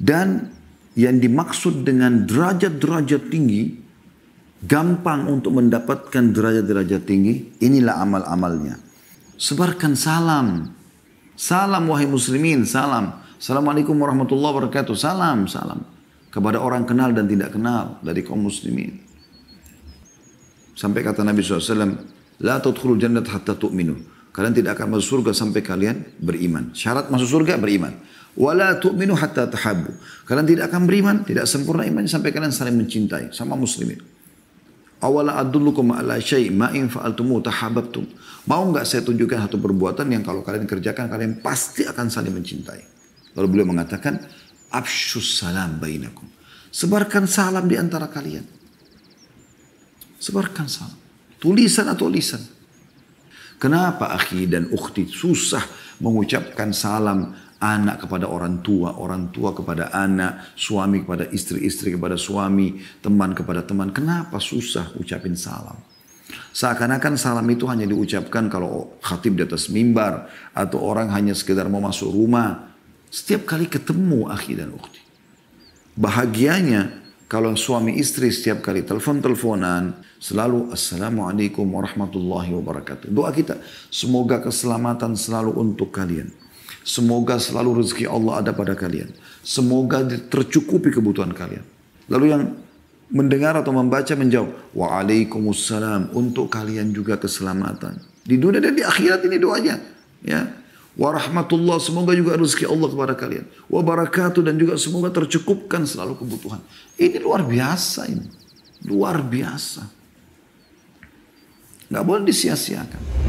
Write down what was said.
Dan yang dimaksud dengan derajat-derajat tinggi, gampang untuk mendapatkan derajat-derajat tinggi, inilah amal-amalnya. Sebarkan salam. Salam wahai muslimin, salam. Assalamualaikum warahmatullahi wabarakatuh. Salam, salam. Kepada orang kenal dan tidak kenal dari kaum muslimin. Sampai kata Nabi SAW, La tudkhulul jannat hatta tu'minu. Kalian tidak akan masuk surga sampai kalian beriman. Syarat masuk surga beriman wala tu'minu hatta tahabu. Kalian tidak akan beriman, tidak sempurna imannya sampai kalian saling mencintai sama muslimin. Awala adullukum ala syai tumu fa'altumu tahabbtum. Mau nggak saya tunjukkan satu perbuatan yang kalau kalian kerjakan kalian pasti akan saling mencintai. Lalu beliau mengatakan absyus salam bainakum. Sebarkan salam di antara kalian. Sebarkan salam. Tulisan atau lisan. Kenapa akhi dan ukhti susah mengucapkan salam anak kepada orang tua, orang tua kepada anak, suami kepada istri, istri kepada suami, teman kepada teman. Kenapa susah ucapin salam? Seakan-akan salam itu hanya diucapkan kalau khatib di atas mimbar atau orang hanya sekedar mau masuk rumah. Setiap kali ketemu akhi dan ukti. Bahagianya kalau suami istri setiap kali telepon-teleponan selalu Assalamualaikum warahmatullahi wabarakatuh. Doa kita, semoga keselamatan selalu untuk kalian Semoga selalu rezeki Allah ada pada kalian. Semoga tercukupi kebutuhan kalian. Lalu yang mendengar atau membaca menjawab, Waalaikumsalam untuk kalian juga keselamatan. Di dunia dan di akhirat ini doanya. Ya. Warahmatullah semoga juga rezeki Allah kepada kalian. Wabarakatuh dan juga semoga tercukupkan selalu kebutuhan. Ini luar biasa ini. Luar biasa. Nggak boleh disia-siakan.